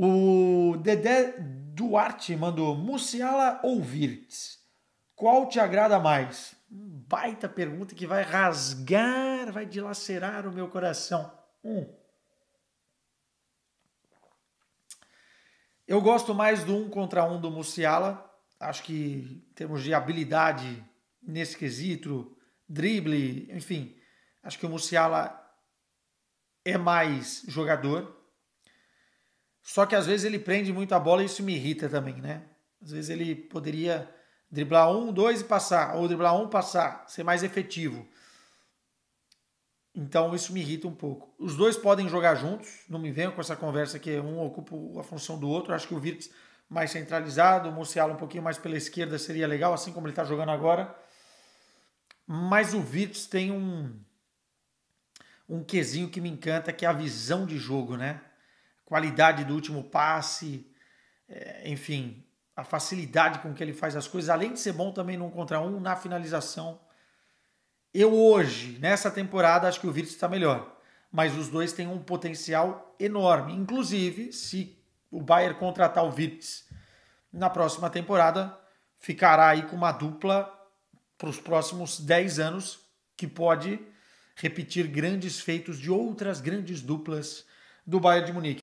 O Dedé Duarte mandou Musiala ou Virts? Qual te agrada mais? Hum, baita pergunta que vai rasgar, vai dilacerar o meu coração. Um. Eu gosto mais do um contra um do Musiala. Acho que em termos de habilidade nesse quesito, drible, enfim, acho que o Musiala é mais jogador, só que às vezes ele prende muito a bola e isso me irrita também, né? Às vezes ele poderia driblar um, dois e passar, ou driblar um, passar, ser mais efetivo. Então isso me irrita um pouco. Os dois podem jogar juntos, não me venham com essa conversa que um ocupa a função do outro. Acho que o Virtus mais centralizado, o Musiala um pouquinho mais pela esquerda seria legal, assim como ele está jogando agora. Mas o Virtus tem um um quesinho que me encanta, que é a visão de jogo, né? qualidade do último passe, eh, enfim, a facilidade com que ele faz as coisas, além de ser bom também no contra um, na finalização. Eu hoje, nessa temporada, acho que o Virtus está melhor. Mas os dois têm um potencial enorme. Inclusive, se o Bayern contratar o Virtus na próxima temporada, ficará aí com uma dupla para os próximos 10 anos que pode repetir grandes feitos de outras grandes duplas do Bayern de Munique.